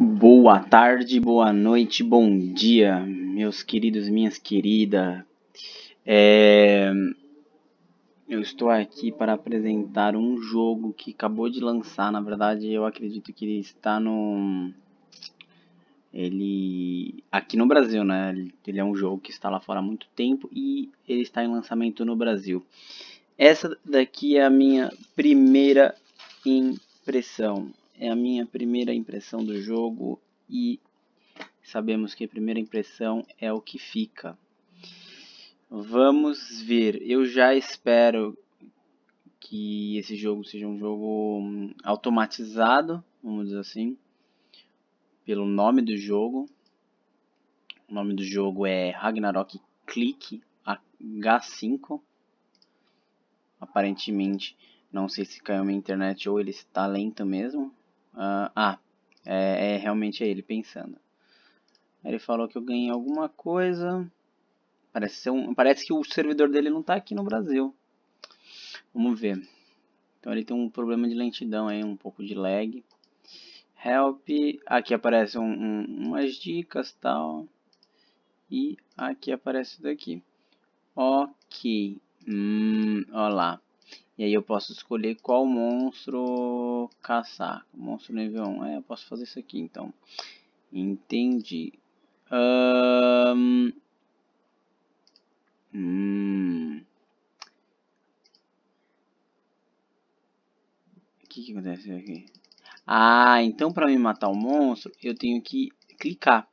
Boa tarde, boa noite, bom dia, meus queridos, minhas queridas. É... Eu estou aqui para apresentar um jogo que acabou de lançar. Na verdade, eu acredito que ele está no. Ele. Aqui no Brasil, né? Ele é um jogo que está lá fora há muito tempo e ele está em lançamento no Brasil. Essa daqui é a minha primeira impressão é a minha primeira impressão do jogo e sabemos que a primeira impressão é o que fica. Vamos ver. Eu já espero que esse jogo seja um jogo hum, automatizado, vamos dizer assim, pelo nome do jogo. O nome do jogo é Ragnarok Click H5. Aparentemente, não sei se caiu minha internet ou ele está lento mesmo. Uh, ah, é, é realmente é ele pensando. Ele falou que eu ganhei alguma coisa. Parece, um, parece que o servidor dele não está aqui no Brasil. Vamos ver. Então ele tem um problema de lentidão aí, um pouco de lag. Help. Aqui aparecem um, um, umas dicas tal. E aqui aparece daqui. Ok. Hum, lá. E aí eu posso escolher qual monstro caçar. Monstro nível 1. É, eu posso fazer isso aqui então. Entendi. Um... Hum... O que, que acontece aqui? Ah, então para me matar o um monstro, eu tenho que clicar.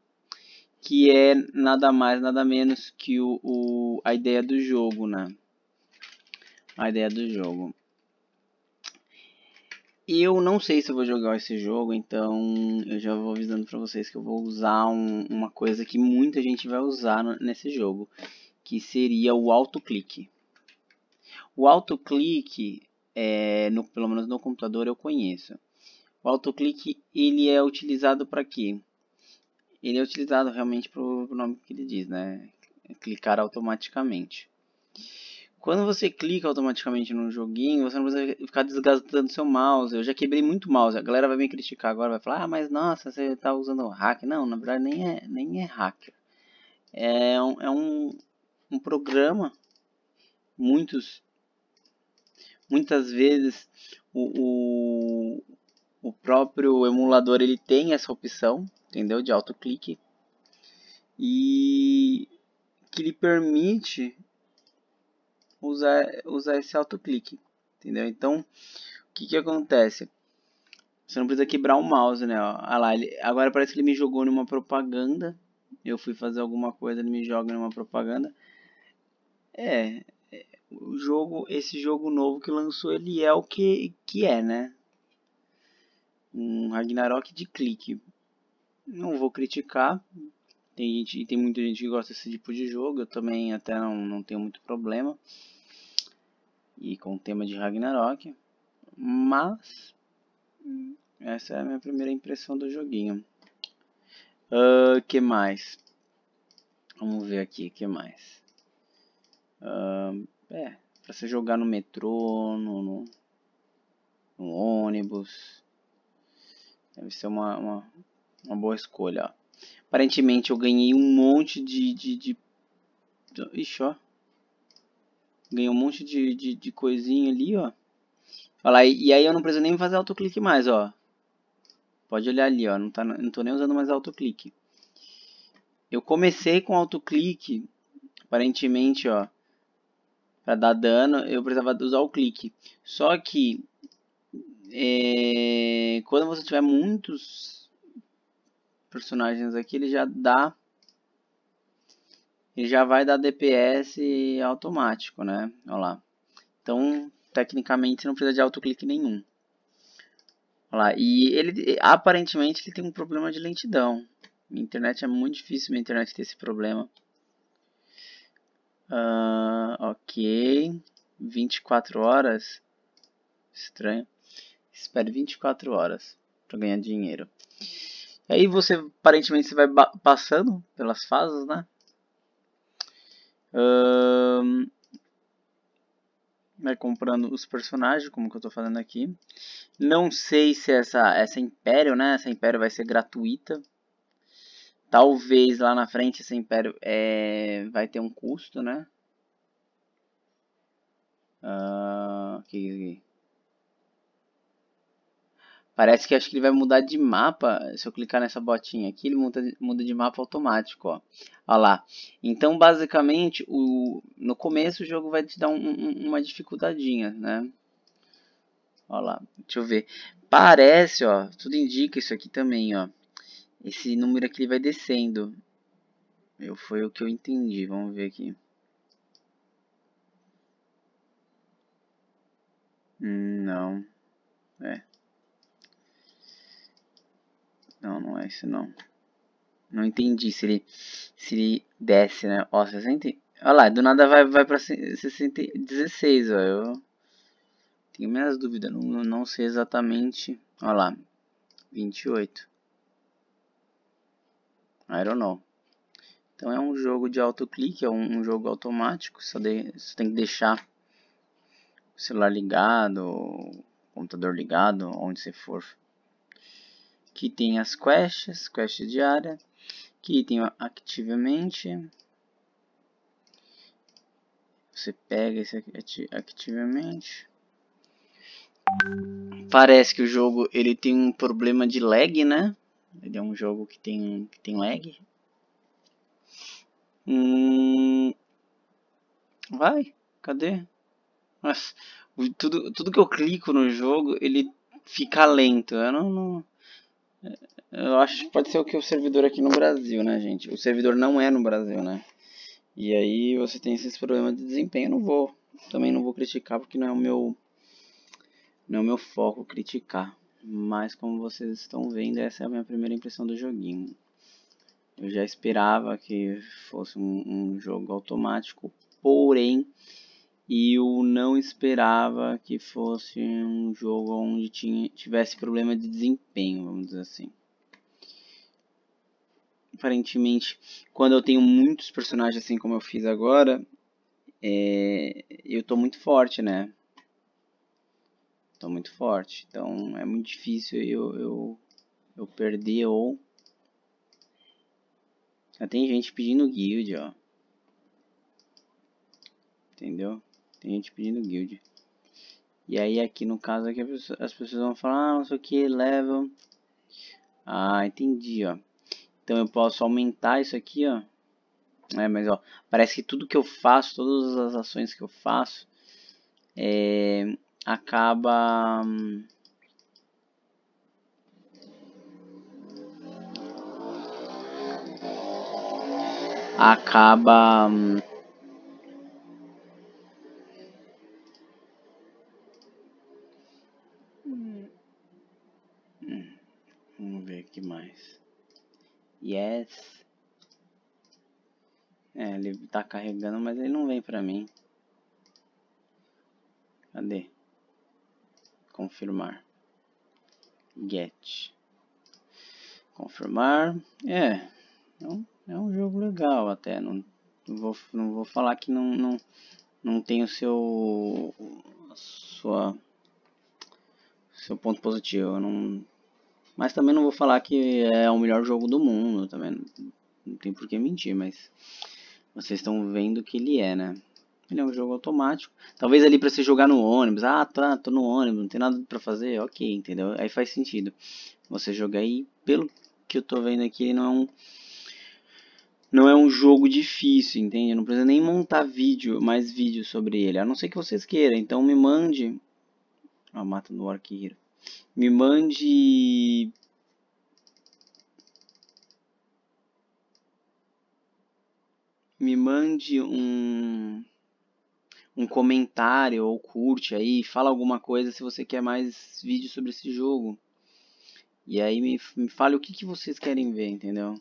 Que é nada mais, nada menos que o, o a ideia do jogo, né? a ideia do jogo. E eu não sei se vou jogar esse jogo, então eu já vou avisando para vocês que eu vou usar um, uma coisa que muita gente vai usar nesse jogo, que seria o autoclique. O autoclique, é, no, pelo menos no computador eu conheço. O autoclique ele é utilizado para quê? Ele é utilizado realmente para o nome que ele diz, né? Clicar automaticamente. Quando você clica automaticamente num joguinho, você não precisa ficar desgastando seu mouse. Eu já quebrei muito mouse. A galera vai me criticar agora, vai falar: "Ah, mas nossa, você tá usando hack". Não, na verdade nem é, nem é hacker. É um, é um, um programa muitos muitas vezes o, o, o, próprio emulador ele tem essa opção entendeu de autoclique e que lhe permite usar, usar esse autoclique, entendeu? Então, o que que acontece? Você não precisa quebrar o mouse, né? Ah lá, ele, agora parece que ele me jogou numa propaganda. Eu fui fazer alguma coisa, ele me joga numa propaganda. É, é o jogo, esse jogo novo que lançou, ele é o que, que é, né? Um Ragnarok de clique. Não vou criticar, tem, gente, tem muita gente que gosta desse tipo de jogo, eu também até não, não tenho muito problema. E com o tema de Ragnarok. Mas, essa é a minha primeira impressão do joguinho. Uh, que mais? Vamos ver aqui, que mais? Uh, é, pra você jogar no metrô, no, no, no ônibus. Deve ser uma, uma, uma boa escolha. Ó. Aparentemente eu ganhei um monte de... de, de... Ixi, ó. Ganhei um monte de, de, de coisinha ali, ó. Olha lá, e, aí eu não preciso nem fazer autoclique mais, ó. Pode olhar ali, ó. Não, tá, não tô nem usando mais autoclique. Eu comecei com autoclique, aparentemente, ó. Pra dar dano, eu precisava usar o clique. Só que... É, quando você tiver muitos personagens aqui, ele já dá e já vai dar DPS automático, né? Olha lá. Então, tecnicamente, não precisa de autoclique nenhum. Olha lá. E ele, aparentemente, ele tem um problema de lentidão. Minha internet é muito difícil, minha internet ter esse problema. Uh, ok. 24 horas. Estranho. Espere 24 horas para ganhar dinheiro. E aí você, aparentemente, você vai passando pelas fases, né? vai comprando os personagens, como que eu estou fazendo aqui. Não sei se essa, essa Império, né? Essa Império vai ser gratuita. Talvez lá na frente essa Império é, vai ter um custo, né? Uh, aqui, aqui. Parece que acho que ele vai mudar de mapa. Se eu clicar nessa botinha aqui, ele muda, muda de mapa automático. Ó. Olha lá. Então, basicamente, o, no começo o jogo vai te dar um, um, uma dificuldadinha, né? Olha lá. Deixa eu ver. Parece, ó. Tudo indica isso aqui também, ó. Esse número aqui vai descendo. Eu, foi o que eu entendi. Vamos ver aqui. não. É. Não, não é isso não. Não entendi se ele, se ele desce, né? Ó, 60... Olha lá, do nada vai, vai pra 60, 16, ó. Eu tenho minhas dúvidas, não, não sei exatamente. Olha lá, 28. I don't know. Então é um jogo de autoclique, é um, um, jogo automático, só, de, só tem que deixar o celular ligado, o computador ligado, onde você for que tem as quests, quest diária, que tem ativamente. Você pega esse aqui ativamente. Parece que o jogo ele tem um problema de lag, né? Ele é um jogo que tem, que tem lag. Hum... Vai, cadê? Nossa, tudo, tudo que eu clico no jogo, ele fica lento. Eu não, não, eu acho que pode ser o que o servidor aqui no Brasil, né, gente? O servidor não é no Brasil, né? E aí você tem esses problemas de desempenho. Eu não vou, também não vou criticar porque não é o meu, não é o meu foco criticar. Mas como vocês estão vendo, essa é a minha primeira impressão do joguinho. Eu já esperava que fosse um, um jogo automático, porém e eu não esperava que fosse um jogo onde tinha, tivesse problema de desempenho, vamos dizer assim. Aparentemente, quando eu tenho muitos personagens assim como eu fiz agora, é, eu tô muito forte, né? Tô muito forte, então é muito difícil eu, eu, eu perder ou... Já tem gente pedindo guild, ó. Entendeu? Tem gente pedindo guild. E aí aqui no caso aqui as pessoas vão falar, ah, não sei o que, level. Ah, entendi, ó. Então eu posso aumentar isso aqui, ó. É, mas ó, parece que tudo que eu faço, todas as ações que eu faço, é, acaba... acaba hum, Yes. É, ele tá carregando, mas ele não vem pra mim. Cadê? Confirmar. Get. Confirmar. É. É um, é um jogo legal até. Não, não, vou, não vou falar que não, não, não tem o seu. sua. seu ponto positivo. Eu não mas também não vou falar que é o melhor jogo do mundo, também não, tem por que mentir, mas vocês estão vendo que ele é, né? Ele é um jogo automático. Talvez ali para você jogar no ônibus. Ah, tá, tô no ônibus, não tem nada para fazer. Ok, entendeu? Aí faz sentido. Você jogar aí, pelo que eu tô vendo aqui, ele não é um não é um jogo difícil, entende? não precisa nem montar vídeo, mais vídeo sobre ele. A não ser que vocês queiram. Então me mande. a mata no Arqueiro me mande me mande um um comentário ou curte aí, fala alguma coisa se você quer mais vídeos sobre esse jogo. E aí me, me fale o que, que vocês querem ver, entendeu?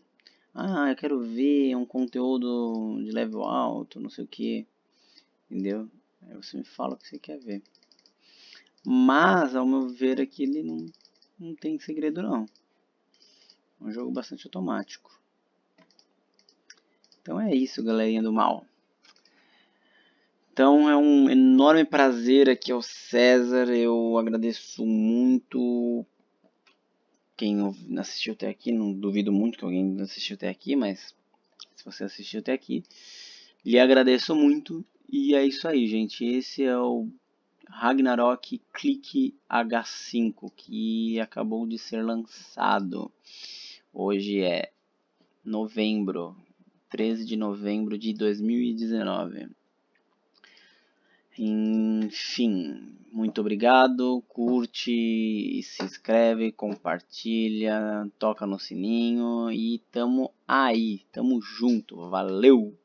Ah, eu quero ver um conteúdo de level alto, não sei o que, entendeu? Aí você me fala o que você quer ver. Mas, ao meu ver aqui, ele não, não tem segredo não. É um jogo bastante automático. Então é isso, galerinha do mal. Então é um enorme prazer aqui ao César. Eu agradeço muito quem assistiu até aqui. Não duvido muito que alguém assistiu até aqui, mas se você assistiu até aqui, lhe agradeço muito. E é isso aí, gente. Esse é o Ragnarok Click H5, que acabou de ser lançado. Hoje é novembro, 13 de novembro de 2019. Enfim, muito obrigado. Curte, se inscreve, compartilha, toca no sininho e tamo aí, tamo junto. Valeu!